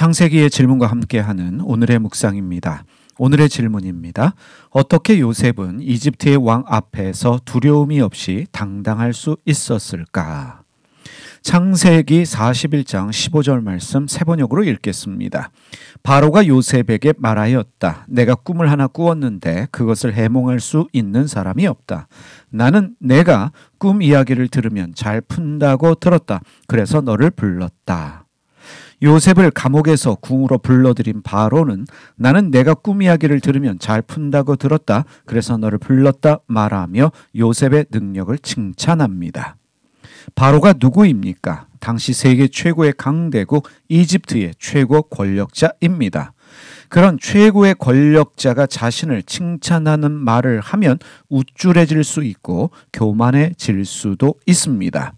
창세기의 질문과 함께하는 오늘의 묵상입니다. 오늘의 질문입니다. 어떻게 요셉은 이집트의 왕 앞에서 두려움이 없이 당당할 수 있었을까? 창세기 41장 15절 말씀 세 번역으로 읽겠습니다. 바로가 요셉에게 말하였다. 내가 꿈을 하나 꾸었는데 그것을 해몽할 수 있는 사람이 없다. 나는 내가 꿈 이야기를 들으면 잘 푼다고 들었다. 그래서 너를 불렀다. 요셉을 감옥에서 궁으로 불러들인 바로는 나는 내가 꿈 이야기를 들으면 잘 푼다고 들었다. 그래서 너를 불렀다 말하며 요셉의 능력을 칭찬합니다. 바로가 누구입니까? 당시 세계 최고의 강대국 이집트의 최고 권력자입니다. 그런 최고의 권력자가 자신을 칭찬하는 말을 하면 우쭐해질 수 있고 교만해질 수도 있습니다.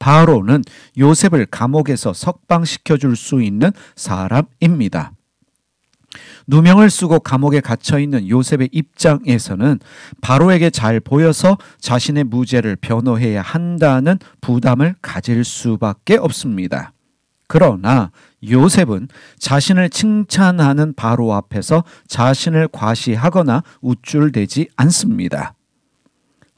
바로는 요셉을 감옥에서 석방시켜 줄 수 있는 사람입니다. 누명을 쓰고 감옥에 갇혀 있는 요셉의 입장에서는 바로에게 잘 보여서 자신의 무죄를 변호해야 한다는 부담을 가질 수밖에 없습니다. 그러나 요셉은 자신을 칭찬하는 바로 앞에서 자신을 과시하거나 우쭐대지 않습니다.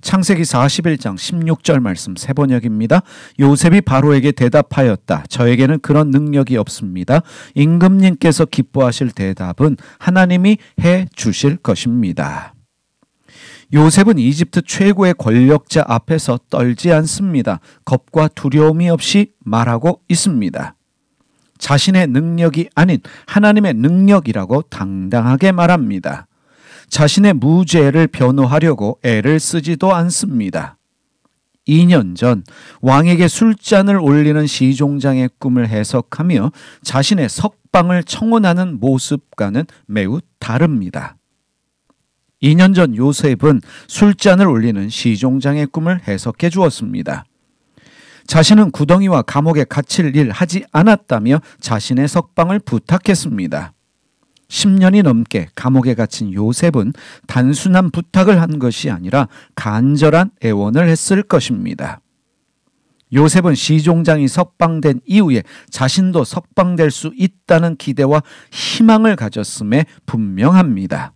창세기 41장 16절 말씀 세 번역입니다. 요셉이 바로에게 대답하였다. 저에게는 그런 능력이 없습니다. 임금님께서 기뻐하실 대답은 하나님이 해 주실 것입니다. 요셉은 이집트 최고의 권력자 앞에서 떨지 않습니다. 겁과 두려움이 없이 말하고 있습니다. 자신의 능력이 아닌 하나님의 능력이라고 당당하게 말합니다. 자신의 무죄를 변호하려고 애를 쓰지도 않습니다. 2년 전 왕에게 술잔을 올리는 시종장의 꿈을 해석하며 자신의 석방을 청원하는 모습과는 매우 다릅니다. 2년 전 요셉은 술잔을 올리는 시종장의 꿈을 해석해 주었습니다. 자신은 구덩이와 감옥에 갇힐 일 하지 않았다며 자신의 석방을 부탁했습니다. 10년이 넘게 감옥에 갇힌 요셉은 단순한 부탁을 한 것이 아니라 간절한 애원을 했을 것입니다. 요셉은 시종장이 석방된 이후에 자신도 석방될 수 있다는 기대와 희망을 가졌음에 분명합니다.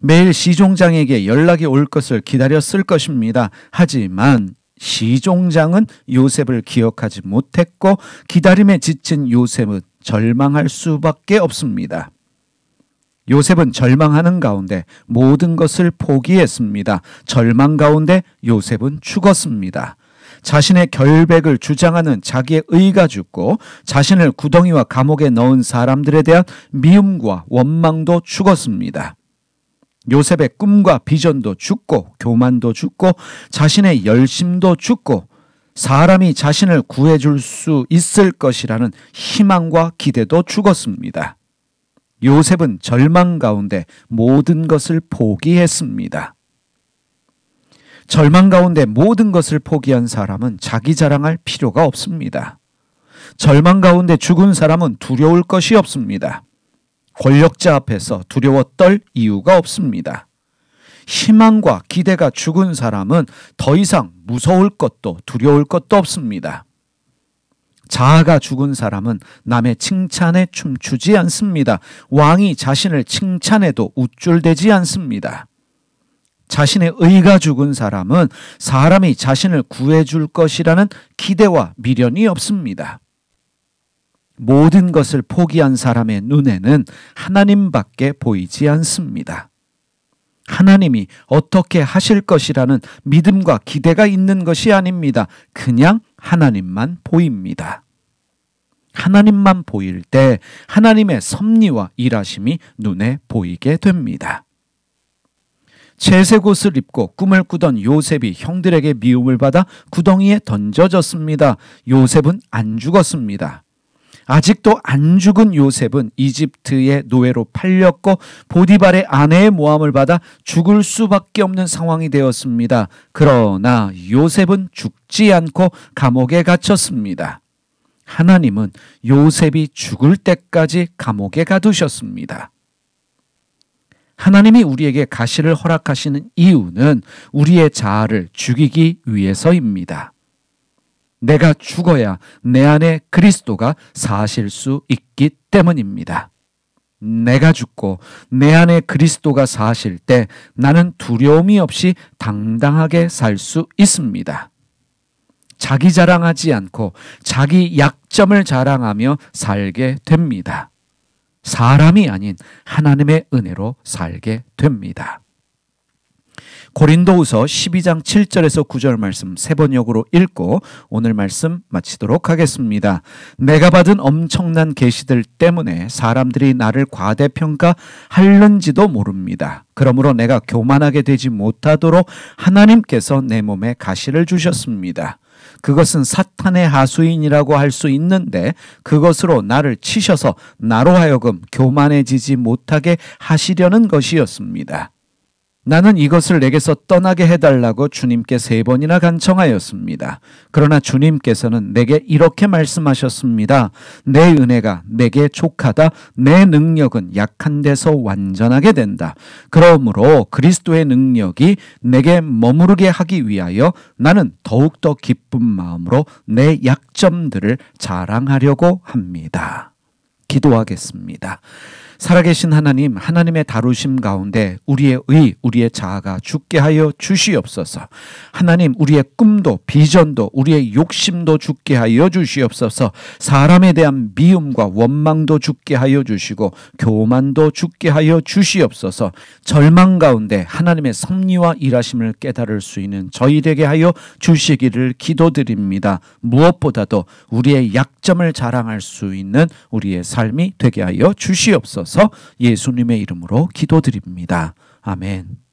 매일 시종장에게 연락이 올 것을 기다렸을 것입니다. 하지만 시종장은 요셉을 기억하지 못했고 기다림에 지친 요셉은 절망할 수밖에 없습니다. 요셉은 절망하는 가운데 모든 것을 포기했습니다. 절망 가운데 요셉은 죽었습니다. 자신의 결백을 주장하는 자기의 의가 죽고 자신을 구덩이와 감옥에 넣은 사람들에 대한 미움과 원망도 죽었습니다. 요셉의 꿈과 비전도 죽고 교만도 죽고 자신의 열심도 죽고 사람이 자신을 구해줄 수 있을 것이라는 희망과 기대도 죽었습니다. 요셉은 절망 가운데 모든 것을 포기했습니다. 절망 가운데 모든 것을 포기한 사람은 자기 자랑할 필요가 없습니다. 절망 가운데 죽은 사람은 두려울 것이 없습니다. 권력자 앞에서 두려워 떨 이유가 없습니다. 희망과 기대가 죽은 사람은 더 이상 무서울 것도 두려울 것도 없습니다. 자아가 죽은 사람은 남의 칭찬에 춤추지 않습니다. 왕이 자신을 칭찬해도 우쭐대지 않습니다. 자신의 의가 죽은 사람은 사람이 자신을 구해줄 것이라는 기대와 미련이 없습니다. 모든 것을 포기한 사람의 눈에는 하나님밖에 보이지 않습니다. 하나님이 어떻게 하실 것이라는 믿음과 기대가 있는 것이 아닙니다. 그냥 하나님만 보입니다. 하나님만 보일 때 하나님의 섭리와 일하심이 눈에 보이게 됩니다. 채색 옷을 입고 꿈을 꾸던 요셉이 형들에게 미움을 받아 구덩이에 던져졌습니다. 요셉은 안 죽었습니다. 아직도 안 죽은 요셉은 이집트의 노예로 팔렸고 보디발의 아내의 모함을 받아 죽을 수밖에 없는 상황이 되었습니다. 그러나 요셉은 죽지 않고 감옥에 갇혔습니다. 하나님은 요셉이 죽을 때까지 감옥에 가두셨습니다. 하나님이 우리에게 가시를 허락하시는 이유는 우리의 자아를 죽이기 위해서입니다. 내가 죽어야 내 안에 그리스도가 사실 수 있기 때문입니다. 내가 죽고 내 안에 그리스도가 사실 때 나는 두려움이 없이 당당하게 살 수 있습니다. 자기 자랑하지 않고 자기 약점을 자랑하며 살게 됩니다. 사람이 아닌 하나님의 은혜로 살게 됩니다. 고린도후서 12장 7절에서 9절 말씀 세 번역으로 읽고 오늘 말씀 마치도록 하겠습니다. 내가 받은 엄청난 계시들 때문에 사람들이 나를 과대평가할는지도 모릅니다. 그러므로 내가 교만하게 되지 못하도록 하나님께서 내 몸에 가시를 주셨습니다. 그것은 사탄의 하수인이라고 할 수 있는데 그것으로 나를 치셔서 나로 하여금 교만해지지 못하게 하시려는 것이었습니다. 나는 이것을 내게서 떠나게 해달라고 주님께 세 번이나 간청하였습니다. 그러나 주님께서는 내게 이렇게 말씀하셨습니다. 내 은혜가 내게 족하다. 내 능력은 약한 데서 완전하게 된다. 그러므로 그리스도의 능력이 내게 머무르게 하기 위하여 나는 더욱더 기쁜 마음으로 내 약점들을 자랑하려고 합니다. 기도하겠습니다. 살아계신 하나님, 하나님의 다루심 가운데 우리의 의, 우리의 자아가 죽게 하여 주시옵소서. 하나님, 우리의 꿈도, 비전도, 우리의 욕심도 죽게 하여 주시옵소서. 사람에 대한 미움과 원망도 죽게 하여 주시고, 교만도 죽게 하여 주시옵소서. 절망 가운데 하나님의 섭리와 일하심을 깨달을 수 있는 저희 되게 하여 주시기를 기도드립니다. 무엇보다도 우리의 약점을 자랑할 수 있는 우리의 삶이 되게 하여 주시옵소서. 주옵소서 예수님의 이름으로 기도드립니다. 아멘.